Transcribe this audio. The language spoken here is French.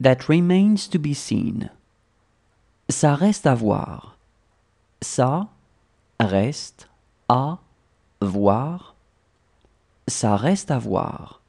That remains to be seen. Ça reste à voir. Ça reste à voir. Ça reste à voir.